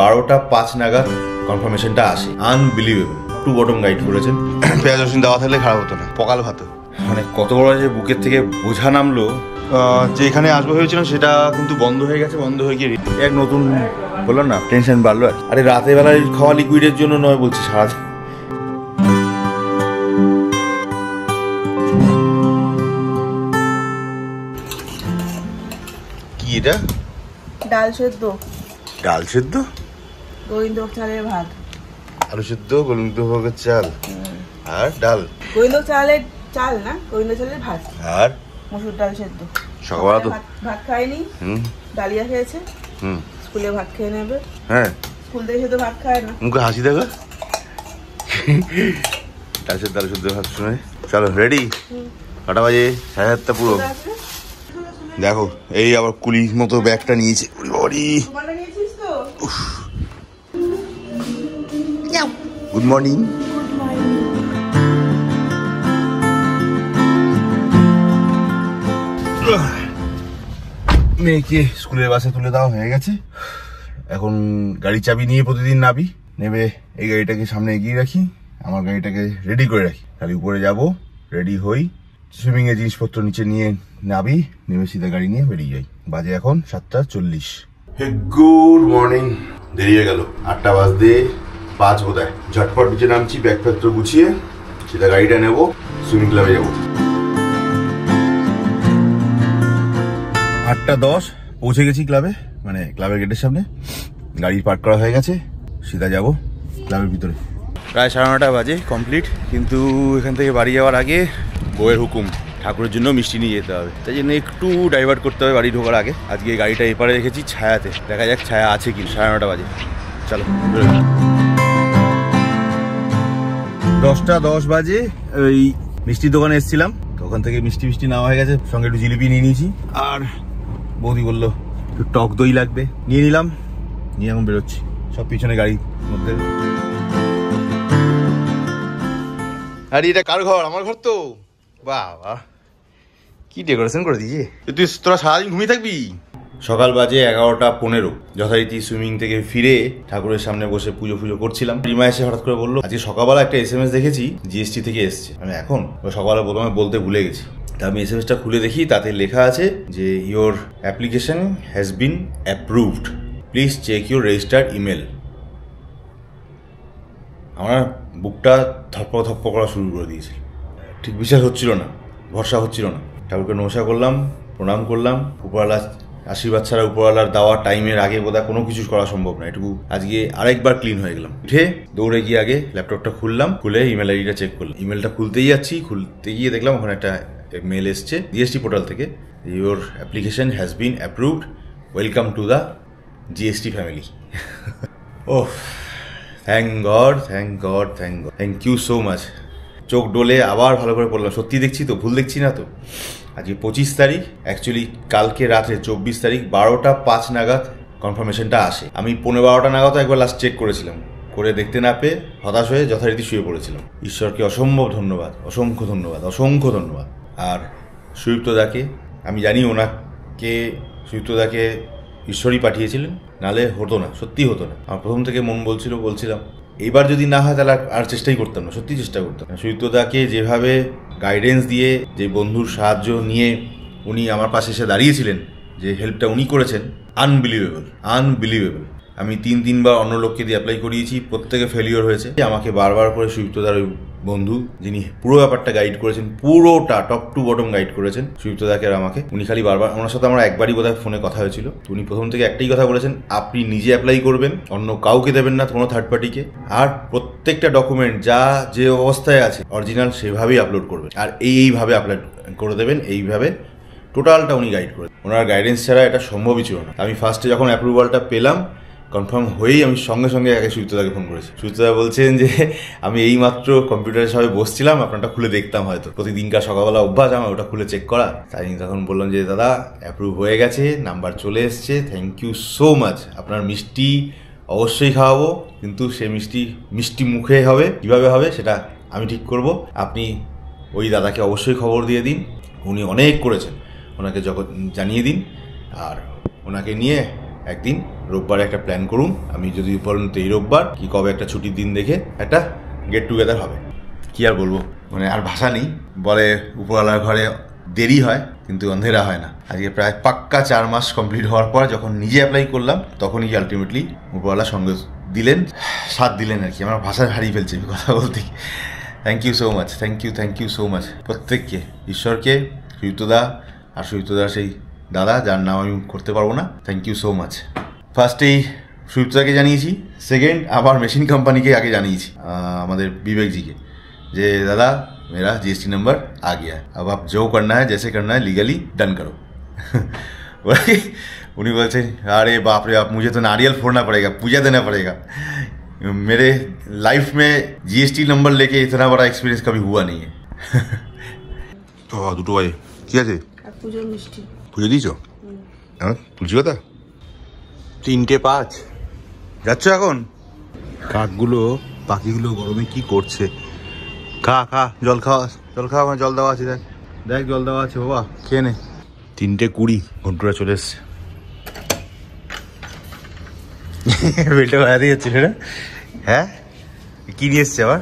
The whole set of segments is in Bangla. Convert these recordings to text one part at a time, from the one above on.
বারোটা পাঁচ নাগাদ কনফার্মেশনটা আসে আনবিলিভেবল টু বটম গাইড করেছেন পেঁয়াজ রসুন দেওয়া থাকলে খারাপ হতো না পকাল ভাত মানে কত বড় যে বুকের থেকে বোঝা নামলো যে এখানে আসবো ভেবেছিলাম সেটা কিন্তু বন্ধ হয়ে গেছে বন্ধ হয়ে গিয়ে এক নতুন বললাম না টেনশন বাড়লো আর আরে রাতের বেলায় খাওয়া লিকুইডের জন্য নয় বলছি সারা কি এটা ডাল সেদ্ধ ডাল সেদ্ধ গোবিন্দভোগ চালের ভাত আলু সিদ্ধ গোবিন্দভোগের চাল আর ডাল গোবিন্দ চালের চাল না গোবিন্দ চালের ভাত আর মসুর ডাল সেদ্ধ সকালবেলা তো ভাত খায়নি হুম ডালিয়া খেয়েছে হুম স্কুলে ভাত খেয়ে নেবে হ্যাঁ স্কুল থেকে তো ভাত খায় না মুখে হাসি দেখো ডাল সেদ্ধ আলু সেদ্ধ ভাত শুনে চলো রেডি কটা বাজে সাড়ে সাতটা পুরো দেখো এই আবার কুলির মতো ব্যাগটা নিয়েছে বাড়ি নিয়েছিস গুড মর্নিং মেয়েকে স্কুলের বাসে তুলে দেওয়া হয়ে গেছে এখন গাড়ি চাবি নিয়ে প্রতিদিন নাবি নেবে এই গাড়িটাকে সামনে এগিয়ে রাখি আমার গাড়িটাকে রেডি করে রাখি গাড়ি উপরে যাব রেডি হই সুইমিংয়ের জিনিসপত্র নিচে নিয়ে নাবি নেমে সিধা গাড়ি নিয়ে বেরিয়ে যাই বাজে এখন সাতটা চল্লিশ গুড মর্নিং দেরি হয়ে গেল আটটা বাজতে পাঁচ বোধ হয় ঝটপট নিচে নামছি ব্যাগপত্র গুছিয়ে সেটা গাড়িটা নেবো সুইমিং ক্লাবে যাবো আটটা দশ পৌঁছে গেছি ক্লাবে মানে ক্লাবের গেটের সামনে গাড়ি পার্ক করা হয়ে গেছে সেটা যাব ক্লাবের ভিতরে প্রায় সাড়ে নটা বাজে কমপ্লিট কিন্তু এখান থেকে বাড়ি যাওয়ার আগে বউয়ের হুকুম ঠাকুরের জন্য মিষ্টি নিয়ে যেতে হবে তাই জন্য একটু ডাইভার্ট করতে হবে বাড়ি ঢোকার আগে আজকে গাড়িটা এপারে রেখেছি ছায়াতে দেখা যাক ছায়া আছে কি সাড়ে নটা বাজে চলো দশটা দশ বাজে ওই মিষ্টির দোকানে এসেছিলাম তো ওখান থেকে মিষ্টি মিষ্টি নেওয়া হয়ে গেছে সঙ্গে একটু জিলিপি নিয়ে নিয়েছি আর বৌদি বললো একটু টক দই লাগবে নিয়ে নিলাম নিয়ে এখন বেরোচ্ছি সব পিছনে গাড়ির মধ্যে আরে এটা কার ঘর আমার ঘর তো বাবা কি ডেকোরেশন করে দিয়েছে তুই তোরা সারাদিন ঘুমিয়ে থাকবি সকাল বাজে এগারোটা পনেরো যথারীতি সুইমিং থেকে ফিরে ঠাকুরের সামনে বসে পুজো ফুজো করছিলাম রিমা এসে হঠাৎ করে বললো আজকে সকালবেলা একটা এস এম এস দেখেছি জিএসটি থেকে এসছে আমি এখন সকালে প্রথমে বলতে ভুলে গেছি তা আমি এস এম এসটা খুলে দেখি তাতে লেখা আছে যে your application has been approved please check your registered email আমার বুকটা থপ্প থপ্প করা শুরু করে দিয়েছে ঠিক বিশ্বাস হচ্ছিল না ভরসা হচ্ছিল না ঠাকুরকে নমস্কার করলাম প্রণাম করলাম উপরালা আশীর্বাদ ছাড়া উপরওয়ালার দেওয়া টাইমের আগে বোধহয় কোনো কিছু করা সম্ভব না এটুকু আজকে আরেকবার ক্লিন হয়ে গেলাম উঠে দৌড়ে গিয়ে আগে ল্যাপটপটা খুললাম খুলে ইমেল আইডিটা চেক করলাম ইমেলটা খুলতেই যাচ্ছি খুলতে গিয়ে দেখলাম ওখানে একটা মেল এসছে জিএসটি পোর্টাল থেকে your application has been approved welcome to the GST family ও thank God thank God thank God thank you so much চোখ ডোলে আবার ভালো করে পড়লাম সত্যি দেখছি তো ভুল দেখছি না তো আজকে পঁচিশ তারিখ অ্যাকচুয়ালি কালকে রাতে চব্বিশ তারিখ বারোটা পাঁচ নাগাদ কনফার্মেশনটা আসে আমি পনেরো বারোটা নাগাদ একবার লাস্ট চেক করেছিলাম করে দেখতে না পেয়ে হতাশ হয়ে যথারীতি শুয়ে পড়েছিলাম ঈশ্বরকে অসম্ভব ধন্যবাদ অসংখ্য ধন্যবাদ অসংখ্য ধন্যবাদ আর সুযুপ্তদাকে আমি জানি ওনাকে সুযুক্তদাকে ঈশ্বরই পাঠিয়েছিলেন নালে হতো না সত্যি হতো না আমার প্রথম থেকে মন বলছিল বলছিলাম এবার যদি না হয় তাহলে আর চেষ্টাই করতাম না সত্যি চেষ্টা করতাম সুযুক্তদাকে যেভাবে গাইডেন্স দিয়ে যে বন্ধুর সাহায্য নিয়ে উনি আমার পাশে এসে দাঁড়িয়েছিলেন যে হেল্পটা উনি করেছেন আনবিলিভেবল আনবিলিভেবল আমি তিন তিনবার অন্য লোককে দিয়ে অ্যাপ্লাই করিয়েছি প্রত্যেকে ফেলিওর হয়েছে আমাকে বারবার করে সুযুক্তদার ওই বন্ধু যিনি পুরো ব্যাপারটা গাইড করেছেন পুরোটা টপ টু বটম গাইড করেছেন সুযুক্তদাকে আর আমাকে উনি খালি বারবার ওনার সাথে আমার একবারই বোধহয় ফোনে কথা হয়েছিল উনি প্রথম থেকে একটাই কথা বলেছেন আপনি নিজে অ্যাপ্লাই করবেন অন্য কাউকে দেবেন না কোনো থার্ড পার্টিকে আর প্রত্যেকটা ডকুমেন্ট যা যে অবস্থায় আছে অরিজিনাল সেভাবেই আপলোড করবেন আর এই এইভাবে আপলোড করে দেবেন এইভাবে টোটালটা উনি গাইড করে ওনার গাইডেন্স ছাড়া এটা সম্ভবই ছিল না আমি ফার্স্টে যখন অ্যাপ্রুভালটা পেলাম কনফার্ম হয়েই আমি সঙ্গে সঙ্গে আগে সুচিত্রাকে ফোন করেছি সুচিত্রা বলছেন যে আমি এই মাত্র কম্পিউটারের সবাই বসছিলাম আপনারটা খুলে দেখতাম হয়তো প্রতিদিনকার সকালবেলা অভ্যাস আমার ওটা খুলে চেক করা তাই তখন বললাম যে দাদা অ্যাপ্রুভ হয়ে গেছে নাম্বার চলে এসছে থ্যাংক ইউ সো মাচ আপনার মিষ্টি অবশ্যই খাওয়াবো কিন্তু সে মিষ্টি মিষ্টি মুখে হবে কীভাবে হবে সেটা আমি ঠিক করব আপনি ওই দাদাকে অবশ্যই খবর দিয়ে দিন উনি অনেক করেছেন ওনাকে জগৎ জানিয়ে দিন আর ওনাকে নিয়ে একদিন রোববার একটা প্ল্যান করুন আমি যদি বলুন তো এই রোববার কি কবে একটা ছুটির দিন দেখে একটা গেট টুগেদার হবে কি আর বলবো মানে আর ভাষা নেই বলে উপরওয়ালার ঘরে দেরি হয় কিন্তু অন্ধেরা হয় না আজকে প্রায় পাক্কা চার মাস কমপ্লিট হওয়ার পর যখন নিজে অ্যাপ্লাই করলাম তখনই আলটিমেটলি উপরওয়ালা সঙ্গে দিলেন সাথ দিলেন আর কি আমার ভাষা হারিয়ে ফেলছে কথা বলতে thank you so much thank you thank you so much প্রত্যেককে ঈশ্বরকে সুযুক্তদা আর সৈতদা সেই दादा দাদা যার নাম थैंक यू सो না থ্যাংক ইউ সো মাচ ফার্স্টেই सेकेंड জানিয়েছি সেকেন্ড আবার के आगे আগে विवेक जी के जे दादा मेरा जीएसटी नंबर आ गया है अब आप जो करना है जैसे करना है लीगली डन करो उन्हीं बोलते अरे बाप रे आप मुझे तो नारियल फोड़ना पड़ेगा पूजा देना पड़ेगा मेरे लाइफ में जी एस टी नंबर लेके इतना बड़ा एक्सपीरियंस कभी हुआ नहीं है तो हाँ, दुटो भाई क्या थे পুজো দিয়েছ হ্যাঁ তুলছি কথা তিনটে পাঁচ যাচ্ছ এখন কাকগুলো পাখিগুলো গরমে কি করছে খা খা জল খাওয়া জল খাওয়া আমার মানে জল দেওয়া আছে দেখ দেখ জল দেওয়া আছে বাবা খেয়ে নে তিনটে কুড়ি ঘন্টুরা চলে এসছে বেলটা বাড়াতে যাচ্ছে না হ্যাঁ? হ্যাঁ কি নিয়ে এসছে আবার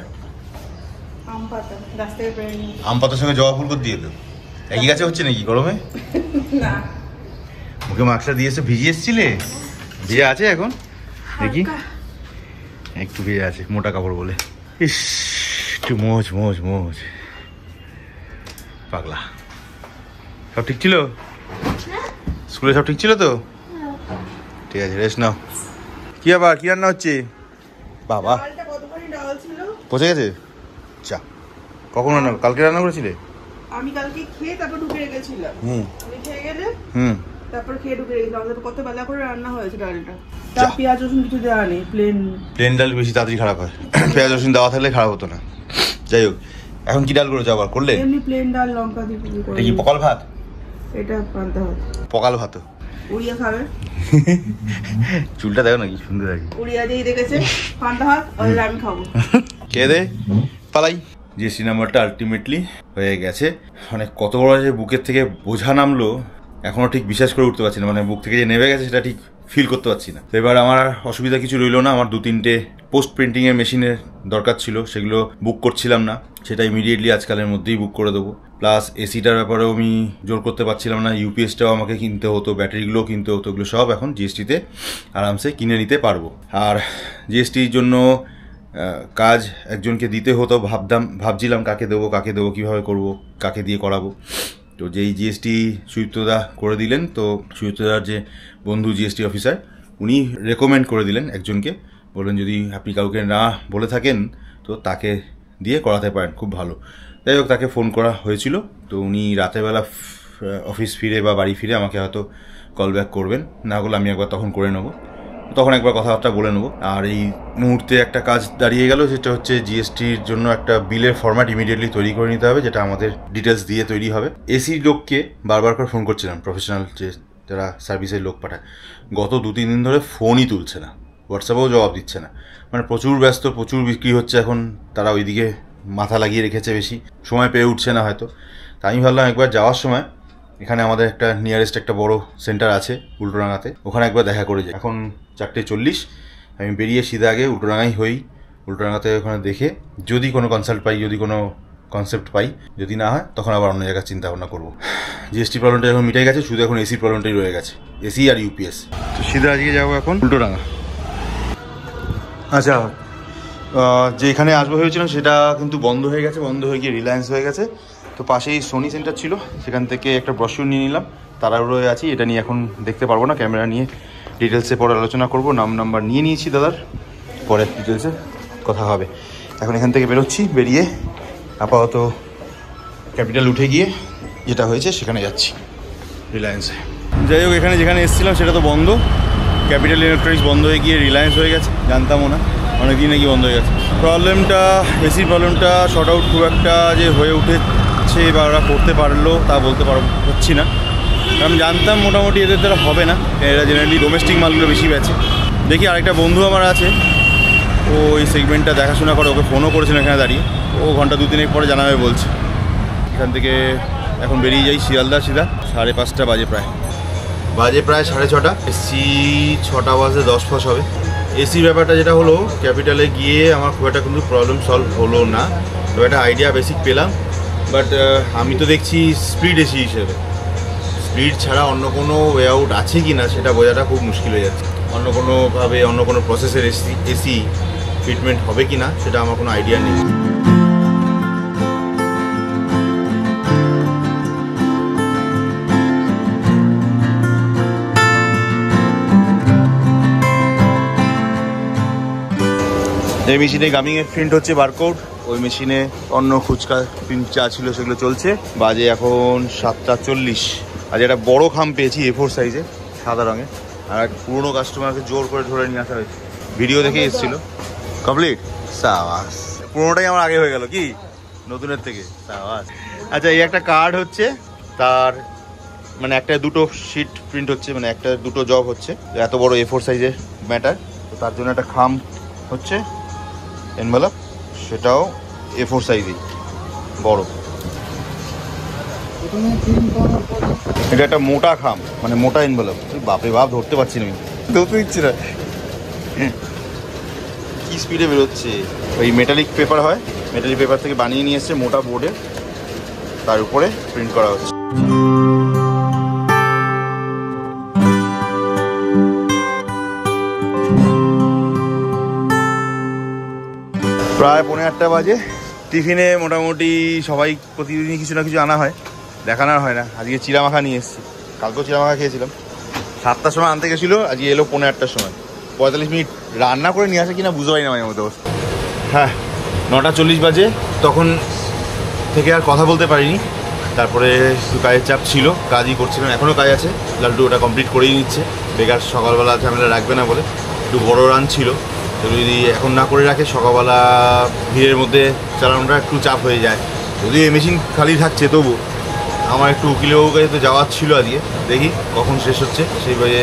আম পাতা সঙ্গে জবা ফুল করে দিয়ে দেবো একই গাছে হচ্ছে নাকি গরমে ওকে মুখে মাস্কটা এসে ভিজে এসছিলে ভিজে আছে এখন দেখি একটু ভিজে আছে মোটা কাপড় বলে ইস একটু মোজ মোজ মোজ পাগলা সব ঠিক ছিল স্কুলে সব ঠিক ছিল তো ঠিক আছে রেস্ট নাও কি বাবা কি রান্না হচ্ছে বাবা পচে গেছে যা কখন রান্না কালকে রান্না করেছিলে আমি কালকে খেয়ে তারপর ঢুকে রেখেছিলাম আমি খেয়ে গেলে হুম তারপর খেয়ে ঢুকে রেখেছিলাম আমাদের কত বেলা করে রান্না হয়েছে ডালটা পেঁয়াজ রসুন কিছু দেওয়া প্লেন প্লেন ডাল বেশি তাড়াতাড়ি খারাপ হয় পেঁয়াজ রসুন দেওয়া থাকলে খারাপ হতো না যাই হোক এখন ডাল করলে এমনি প্লেন ডাল লঙ্কা দিয়ে ভাত এটা ভাত পকাল উড়িয়া খাবে চুলটা দেখো না কি সুন্দর উড়িয়া দেখেছে আমি খাবো খেয়ে দে পালাই যে সিনেমাটা আলটিমেটলি হয়ে গেছে মানে কত বড় যে বুকের থেকে বোঝা নামলো এখনও ঠিক বিশ্বাস করে উঠতে পারছি না মানে বুক থেকে যে নেমে গেছে সেটা ঠিক ফিল করতে পারছি না তো এবার আমার অসুবিধা কিছু রইল না আমার দু তিনটে পোস্ট প্রিন্টিংয়ের মেশিনের দরকার ছিল সেগুলো বুক করছিলাম না সেটা ইমিডিয়েটলি আজকালের মধ্যেই বুক করে দেবো প্লাস এসিটার ব্যাপারেও আমি জোর করতে পারছিলাম না ইউপিএসটাও আমাকে কিনতে হতো ব্যাটারিগুলোও কিনতে হতো ওগুলো সব এখন জিএসটিতে আরামসে কিনে নিতে পারবো আর জিএসটির জন্য কাজ একজনকে দিতে হতো ভাবতাম ভাবছিলাম কাকে দেবো কাকে দেবো কীভাবে করব কাকে দিয়ে করাবো তো যেই জিএসটি সুযুক্তদা করে দিলেন তো সুযুক্তদার যে বন্ধু জিএসটি অফিসার উনি রেকমেন্ড করে দিলেন একজনকে বলেন যদি আপনি কাউকে না বলে থাকেন তো তাকে দিয়ে করাতে পারেন খুব ভালো যাই হোক তাকে ফোন করা হয়েছিল তো উনি রাতেরবেলা অফিস ফিরে বা বাড়ি ফিরে আমাকে হয়তো কল ব্যাক করবেন না হলে আমি একবার তখন করে নেবো তখন একবার কথাবার্তা বলে নেবো আর এই মুহূর্তে একটা কাজ দাঁড়িয়ে গেল সেটা হচ্ছে জিএসটির জন্য একটা বিলের ফর্ম্যাট ইমিডিয়েটলি তৈরি করে নিতে হবে যেটা আমাদের ডিটেলস দিয়ে তৈরি হবে এসি লোককে বারবার করে ফোন করছিলাম প্রফেশনাল যে যারা সার্ভিসের লোক পাঠায় গত দু তিন দিন ধরে ফোনই তুলছে না হোয়াটসঅ্যাপেও জবাব দিচ্ছে না মানে প্রচুর ব্যস্ত প্রচুর বিক্রি হচ্ছে এখন তারা ওইদিকে মাথা লাগিয়ে রেখেছে বেশি সময় পেয়ে উঠছে না হয়তো তা আমি ভাবলাম একবার যাওয়ার সময় এখানে আমাদের একটা নিয়ারেস্ট একটা বড় সেন্টার আছে উল্টোডাঙাতে ওখানে একবার দেখা করে যায় এখন চারটে চল্লিশ আমি বেরিয়ে সিধা আগে উল্টোডাঙাই হই উল্টোডাঙাতে ওখানে দেখে যদি কোনো কনসাল্ট পাই যদি কোনো কনসেপ্ট পাই যদি না হয় তখন আবার অন্য জায়গায় চিন্তা ভাবনা করবো জিএসটি প্রবলেমটা এখন মিটাই গেছে শুধু এখন এসি প্রবলেমটাই রয়ে গেছে এসি আর ইউপিএস তো সিধা আজকে যাবো এখন উল্টোডাঙা আচ্ছা যে এখানে আসবো ভেবেছিলাম সেটা কিন্তু বন্ধ হয়ে গেছে বন্ধ হয়ে গিয়ে রিলায়েন্স হয়ে গেছে তো পাশেই সোনি সেন্টার ছিল সেখান থেকে একটা ব্রশিও নিয়ে নিলাম তারাও রয়ে আছি এটা নিয়ে এখন দেখতে পারবো না ক্যামেরা নিয়ে ডিটেলসে পরে আলোচনা করব নাম নাম্বার নিয়ে নিয়েছি দাদার পরে ডিটেলসে কথা হবে এখন এখান থেকে বেরোচ্ছি বেরিয়ে আপাতত ক্যাপিটাল উঠে গিয়ে যেটা হয়েছে সেখানে যাচ্ছি রিলায়েন্সে যাই হোক এখানে যেখানে এসেছিলাম সেটা তো বন্ধ ক্যাপিটাল ইলেকট্রনিক্স বন্ধ হয়ে গিয়ে রিলায়েন্স হয়ে গেছে জানতামও না অনেকদিন নাকি বন্ধ হয়ে গেছে প্রবলেমটা এসির প্রবলেমটা শর্ট আউট খুব একটা যে হয়ে উঠেছে বা ওরা করতে পারলো তা বলতে পার হচ্ছি না আমি জানতাম মোটামুটি এদের দ্বারা হবে না এরা জেনারেলি ডোমেস্টিক মালগুলো বেশি বেছে দেখি আরেকটা বন্ধু আমার আছে ও এই সেগমেন্টটা দেখাশোনা করে ওকে ফোনও করেছিল এখানে দাঁড়িয়ে ও ঘন্টা দু দিনের পরে জানাবে বলছে এখান থেকে এখন বেরিয়ে যাই শিয়ালদা শিলা সাড়ে পাঁচটা বাজে প্রায় বাজে প্রায় সাড়ে ছটা এসি ছটা বাজে দশ ফস হবে এসির ব্যাপারটা যেটা হলো ক্যাপিটালে গিয়ে আমার খুব একটা কিন্তু প্রবলেম সলভ হলো না তো একটা আইডিয়া বেসিক পেলাম বাট আমি তো দেখছি স্পিড এসি হিসেবে স্পিড ছাড়া অন্য কোনো ওয়ে আউট আছে কি না সেটা বোঝাটা খুব মুশকিল হয়ে যাচ্ছে অন্য কোনোভাবে অন্য কোনো প্রসেসের এসি এসি ট্রিটমেন্ট হবে কি না সেটা আমার কোনো আইডিয়া নেই যে মেশিনে গামিংয়ের প্রিন্ট হচ্ছে বারকোড ওই মেশিনে অন্য ফুচকা প্রিন্ট চা ছিল সেগুলো চলছে বাজে এখন সাতটা চল্লিশ আজ একটা বড় খাম পেয়েছি এ ফোর সাইজে সাদা রঙের আর এক পুরনো কাস্টমারকে জোর করে ধরে নিয়ে আসা হয়েছে ভিডিও দেখে এসেছিল কমপ্লিট সাবাস পুরোনোটাই আমার আগে হয়ে গেল কি নতুনের থেকে সাবাস আচ্ছা এই একটা কার্ড হচ্ছে তার মানে একটা দুটো শিট প্রিন্ট হচ্ছে মানে একটা দুটো জব হচ্ছে এত বড় এ ফোর সাইজের ম্যাটার তো তার জন্য একটা খাম হচ্ছে এনভেলপ সেটাও এ ফোর সাইজেই বড় এটা একটা মোটা খাম মানে মোটা ইনভেলপ বাপে বাপ ধরতে পারছি না ধরতে দিচ্ছি না কি স্পিডে বেরোচ্ছে ওই মেটালিক পেপার হয় মেটালিক পেপার থেকে বানিয়ে নিয়ে এসছে মোটা বোর্ডে তার উপরে প্রিন্ট করা হচ্ছে প্রায় পনেরো আটটা বাজে টিফিনে মোটামুটি সবাই প্রতিদিনই কিছু না কিছু আনা হয় দেখানোর হয় না আজকে চিরা মাখা নিয়ে এসেছি কালকেও মাখা খেয়েছিলাম সাতটার সময় আনতে গেছিলো আজকে এলো পনেরো আটটার সময় পঁয়তাল্লিশ মিনিট রান্না করে নিয়ে আসে কিনা বুঝতে পারি না মাঝে মতো হ্যাঁ নটা চল্লিশ বাজে তখন থেকে আর কথা বলতে পারিনি তারপরে কাজের চাপ ছিল কাজই করছিলাম এখনও কাজ আছে লাল্টু ওটা কমপ্লিট করেই নিচ্ছে বেকার সকালবেলা ঝামেলা রাখবে না বলে একটু বড় রান ছিল তো যদি এখন না করে রাখে সকালবেলা ভিড়ের মধ্যে চালানোটা একটু চাপ হয়ে যায় যদি এই মেশিন খালি থাকছে তবু আমার একটু উকিলবাবুর কাছে তো যাওয়ার ছিল আজকে দেখি কখন শেষ হচ্ছে সেইভাবে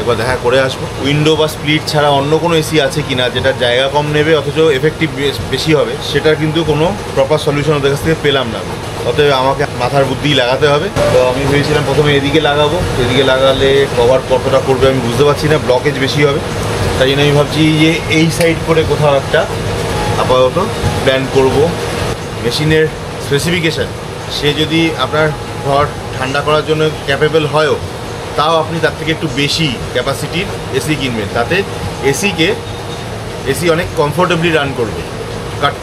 একবার দেখা করে আসবো উইন্ডো বা স্প্লিট ছাড়া অন্য কোনো এসি আছে কিনা যেটা জায়গা কম নেবে অথচ এফেক্টিভ বেশি হবে সেটার কিন্তু কোনো প্রপার সলিউশন ওদের কাছ থেকে পেলাম না অতএব আমাকে মাথার বুদ্ধি লাগাতে হবে তো আমি ভেবেছিলাম প্রথমে এদিকে লাগাবো এদিকে লাগালে কভার কতটা করবে আমি বুঝতে পারছি না ব্লকেজ বেশি হবে তাই জন্য আমি ভাবছি যে এই সাইড করে কোথাও একটা আপাতত প্ল্যান করব মেশিনের স্পেসিফিকেশান সে যদি আপনার ঘর ঠান্ডা করার জন্য ক্যাপেবল হয়ও তাও আপনি তার থেকে একটু বেশি ক্যাপাসিটির এসি কিনবেন তাতে এসিকে এসি অনেক কমফোর্টেবলি রান করবে কাট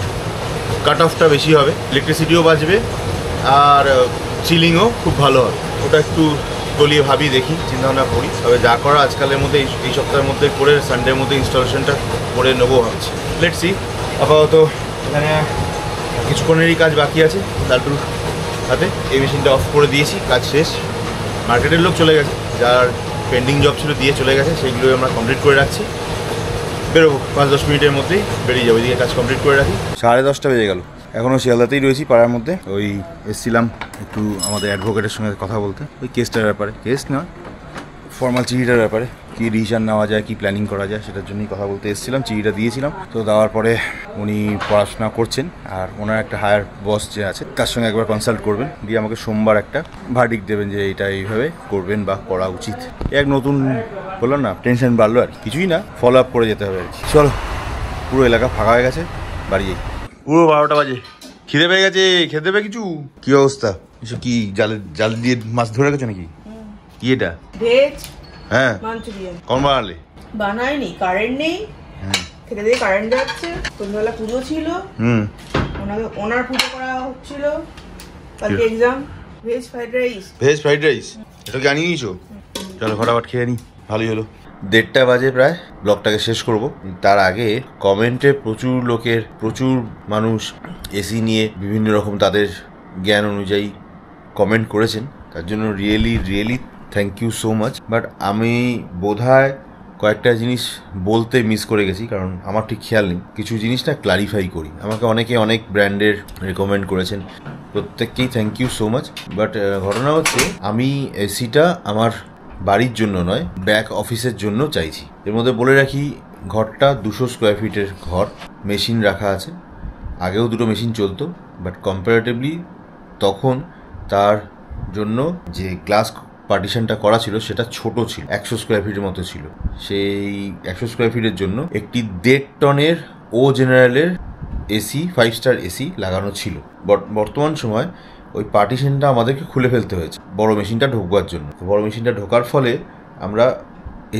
কাট অফটা বেশি হবে ইলেকট্রিসিটিও বাঁচবে আর চিলিংও খুব ভালো হবে ওটা একটু গলিয়ে ভাবি দেখি চিন্তাভাবনা করি তবে যা করা আজকালের মধ্যে এই সপ্তাহের মধ্যে করে সানডের মধ্যে ইনস্টলেশনটা করে নেবো ভাবছি লেটসি আপাতত এখানে কিছুক্ষণেরই কাজ বাকি আছে তারপর হাতে এই মেশিনটা অফ করে দিয়েছি কাজ শেষ মার্কেটের লোক চলে গেছে যার পেন্ডিং জব ছিল দিয়ে চলে গেছে সেইগুলো আমরা কমপ্লিট করে রাখছি বেরোবো পাঁচ দশ মিনিটের মধ্যেই বেরিয়ে যাবো এদিকে কাজ কমপ্লিট করে রাখি সাড়ে দশটা বেজে গেল এখনও শিয়ালদাতেই রয়েছি পাড়ার মধ্যে ওই এসছিলাম একটু আমাদের অ্যাডভোকেটের সঙ্গে কথা বলতে ওই কেসটার ব্যাপারে কেস নয় ফর্মাল চিঠিটার ব্যাপারে কী ডিসিশান নেওয়া যায় কি প্ল্যানিং করা যায় সেটার জন্যই কথা বলতে এসেছিলাম চিঠিটা দিয়েছিলাম তো দেওয়ার পরে উনি পড়াশোনা করছেন আর ওনার একটা হায়ার বস যে আছে তার সঙ্গে একবার কনসাল্ট করবেন দিয়ে আমাকে সোমবার একটা ভার্ডিক দেবেন যে এটা এইভাবে করবেন বা করা উচিত এক নতুন হলো না টেনশন বাড়লো আর কিছুই না ফলো আপ করে যেতে হবে আর কি চলো পুরো এলাকা ফাঁকা হয়ে গেছে বাড়ি পুরো বারোটা বাজে খিদে পেয়ে গেছে খেতে পেয়ে কিছু কি অবস্থা কি জাল জাল দিয়ে মাছ ধরে গেছে নাকি ইয়েটা ভেজ হ্যাঁ মাঞ্চুরিয়ান বানালি বানাইনি কারেন্ট নেই দিয়ে কারেন্ট যাচ্ছে সন্ধ্যাবেলা পুজো ছিল হুম ওনাকে ওনার পুজো করা হচ্ছিল কালকে exam veg fried rice veg fried rice এটা কি চলো ফটাফট খেয়ে নি ভালোই হলো দেড়টা বাজে প্রায় ব্লগটাকে শেষ করব তার আগে কমেন্টে প্রচুর লোকের প্রচুর মানুষ এসি নিয়ে বিভিন্ন রকম তাদের জ্ঞান অনুযায়ী কমেন্ট করেছেন তার জন্য really really thank you so much but আমি বোধহয় কয়েকটা জিনিস বলতে মিস করে গেছি কারণ আমার ঠিক খেয়াল নেই কিছু জিনিসটা ক্লারিফাই করি আমাকে অনেকে অনেক ব্র্যান্ডের রেকমেন্ড করেছেন প্রত্যেককেই thank you so much but ঘটনা হচ্ছে আমি এসিটা আমার বাড়ির জন্য নয় ব্যাক অফিসের জন্য চাইছি এর মধ্যে বলে রাখি ঘরটা দুশো স্কোয়ার ফিটের ঘর মেশিন রাখা আছে আগেও দুটো মেশিন চলতো বাট কম্পারেটিভলি তখন তার জন্য যে গ্লাস পার্টিশনটা করা ছিল সেটা ছোট ছিল একশো স্কোয়ার ফিটের মতো ছিল সেই একশো স্কোয়ার ফিটের জন্য একটি দেড় টনের ও জেনারেলের এসি ফাইভ স্টার এসি লাগানো ছিল বর্তমান সময় ওই পার্টিশনটা আমাদেরকে খুলে ফেলতে হয়েছে বড় মেশিনটা ঢোকবার জন্য বড় মেশিনটা ঢোকার ফলে আমরা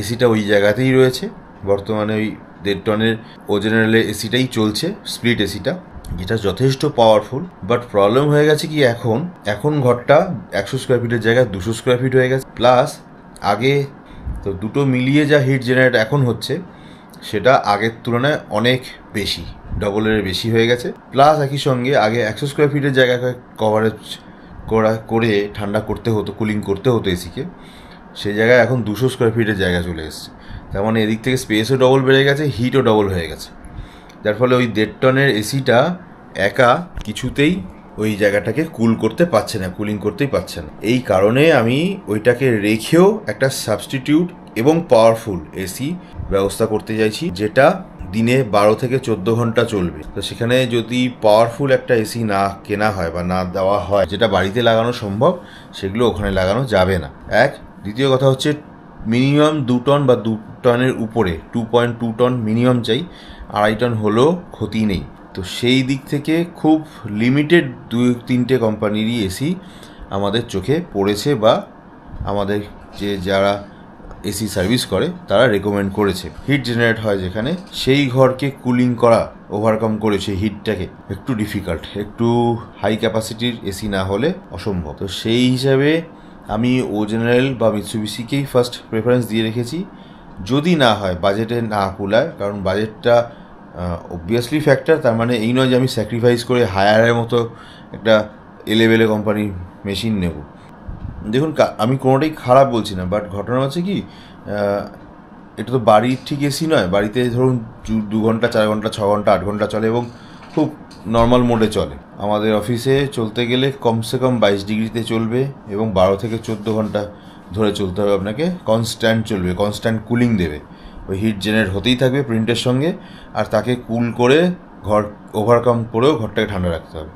এসিটা ওই জায়গাতেই রয়েছে বর্তমানে ওই দেড় টনের ও জেনারেলের এসিটাই চলছে স্প্লিট এসিটা যেটা যথেষ্ট পাওয়ারফুল বাট প্রবলেম হয়ে গেছে কি এখন এখন ঘরটা একশো স্কোয়ার ফিটের জায়গায় দুশো স্কোয়ার ফিট হয়ে গেছে প্লাস আগে তো দুটো মিলিয়ে যা হিট জেনারেট এখন হচ্ছে সেটা আগের তুলনায় অনেক বেশি ডবলের বেশি হয়ে গেছে প্লাস একই সঙ্গে আগে একশো স্কোয়ার ফিটের জায়গাকে কভারেজ করা করে ঠান্ডা করতে হতো কুলিং করতে হতো এসিকে সেই জায়গায় এখন দুশো স্কোয়ার ফিটের জায়গা চলে এসছে তার মানে এদিক থেকে স্পেসও ডবল বেড়ে গেছে হিটও ডবল হয়ে গেছে যার ফলে ওই দেড় টনের এসিটা একা কিছুতেই ওই জায়গাটাকে কুল করতে পারছে না কুলিং করতেই পারছে না এই কারণে আমি ওইটাকে রেখেও একটা সাবস্টিটিউট এবং পাওয়ারফুল এসি ব্যবস্থা করতে চাইছি যেটা দিনে বারো থেকে চোদ্দ ঘন্টা চলবে তো সেখানে যদি পাওয়ারফুল একটা এসি না কেনা হয় বা না দেওয়া হয় যেটা বাড়িতে লাগানো সম্ভব সেগুলো ওখানে লাগানো যাবে না এক দ্বিতীয় কথা হচ্ছে মিনিমাম দু টন বা দু টনের উপরে two point two ton minimum চাই আড়াই টন হলেও ক্ষতি নেই তো সেই দিক থেকে খুব লিমিটেড দু তিনটে কোম্পানিরই এসি আমাদের চোখে পড়েছে বা আমাদের যে যারা এসি সার্ভিস করে তারা রেকমেন্ড করেছে হিট জেনারেট হয় যেখানে সেই ঘরকে কুলিং করা ওভারকাম করেছে হিটটাকে একটু ডিফিকাল্ট একটু হাই ক্যাপাসিটির এসি না হলে অসম্ভব তো সেই হিসাবে আমি ও জেনারেল বা মিৎসুবিসিকেই ফার্স্ট প্রেফারেন্স দিয়ে রেখেছি যদি না হয় বাজেটে না কুলায় কারণ বাজেটটা অবভিয়াসলি ফ্যাক্টর তার মানে এই নয় যে আমি স্যাক্রিফাইস করে হায়ারের মতো একটা এলেভেলে কোম্পানির মেশিন নেব দেখুন আমি কোনোটাই খারাপ বলছি না বাট ঘটনা হচ্ছে কি এটা তো বাড়ির ঠিক এসি নয় বাড়িতে ধরুন দু ঘন্টা চার ঘন্টা ছ ঘন্টা আট ঘন্টা চলে এবং খুব নর্মাল মোডে চলে আমাদের অফিসে চলতে গেলে কমসে কম বাইশ ডিগ্রিতে চলবে এবং বারো থেকে চোদ্দ ঘন্টা ধরে চলতে হবে আপনাকে কনস্ট্যান্ট চলবে কনস্ট্যান্ট কুলিং দেবে ওই হিট জেনারেট হতেই থাকবে প্রিন্টের সঙ্গে আর তাকে কুল করে ঘর ওভারকাম করেও ঘরটাকে ঠান্ডা রাখতে হবে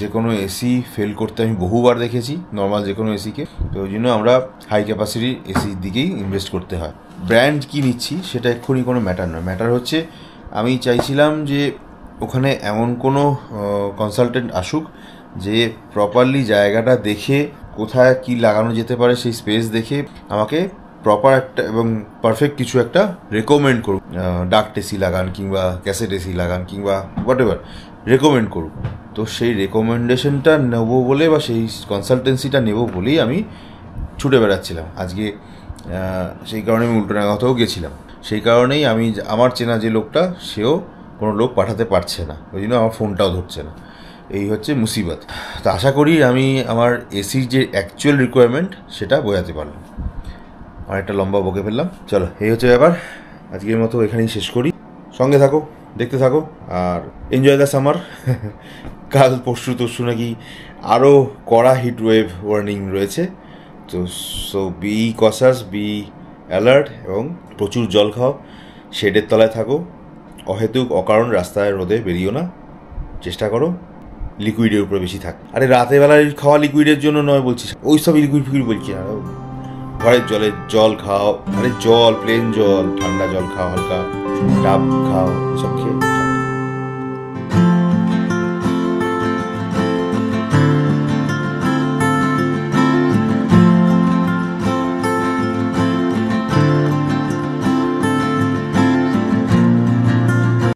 যে কোনো এসি ফেল করতে আমি বহুবার দেখেছি নর্মাল যে কোনো এসিকে তো ওই জন্য আমরা হাই ক্যাপাসিটির এসির দিকেই ইনভেস্ট করতে হয় ব্র্যান্ড কী নিচ্ছি সেটা এক্ষুনি কোনো ম্যাটার নয় ম্যাটার হচ্ছে আমি চাইছিলাম যে ওখানে এমন কোনো কনসালটেন্ট আসুক যে প্রপারলি জায়গাটা দেখে কোথায় কি লাগানো যেতে পারে সেই স্পেস দেখে আমাকে প্রপার একটা এবং পারফেক্ট কিছু একটা রেকমেন্ড করুক ডাক টেসি লাগান কিংবা ক্যাসেট এসি লাগান কিংবা হোয়াট এভার রেকমেন্ড করুক তো সেই রেকমেন্ডেশনটা নেব বলে বা সেই কনসালটেন্সিটা নেব বলেই আমি ছুটে বেড়াচ্ছিলাম আজকে সেই কারণে আমি উল্টো নাগাতেও গেছিলাম সেই কারণেই আমি আমার চেনা যে লোকটা সেও কোনো লোক পাঠাতে পারছে না ওই জন্য আমার ফোনটাও ধরছে না এই হচ্ছে মুসিবত তো আশা করি আমি আমার এসির যে অ্যাকচুয়াল রিকোয়ারমেন্ট সেটা বোঝাতে পারলাম একটা লম্বা বকে ফেললাম চলো এই হচ্ছে ব্যাপার আজকের মতো এখানেই শেষ করি সঙ্গে থাকো দেখতে থাকো আর এনজয় দ্য সামার কাল পরশু তরশু নাকি আরও কড়া হিট ওয়েভ ওয়ার্নিং রয়েছে তো so be cautious be alert এবং প্রচুর জল খাও শেডের তলায় থাকো অহেতুক অকারণ রাস্তায় রোদে বেরিও না চেষ্টা করো লিকুইডের উপরে বেশি থাক আরে রাতের বেলায় খাওয়া লিকুইডের জন্য নয় বলছিস ওই সব লিকুইড ফিকুইড বলছি আর ঘরের জলে জল খাও আরে জল প্লেন জল ঠান্ডা জল খাও হালকা ডাব খাও সব খেয়ে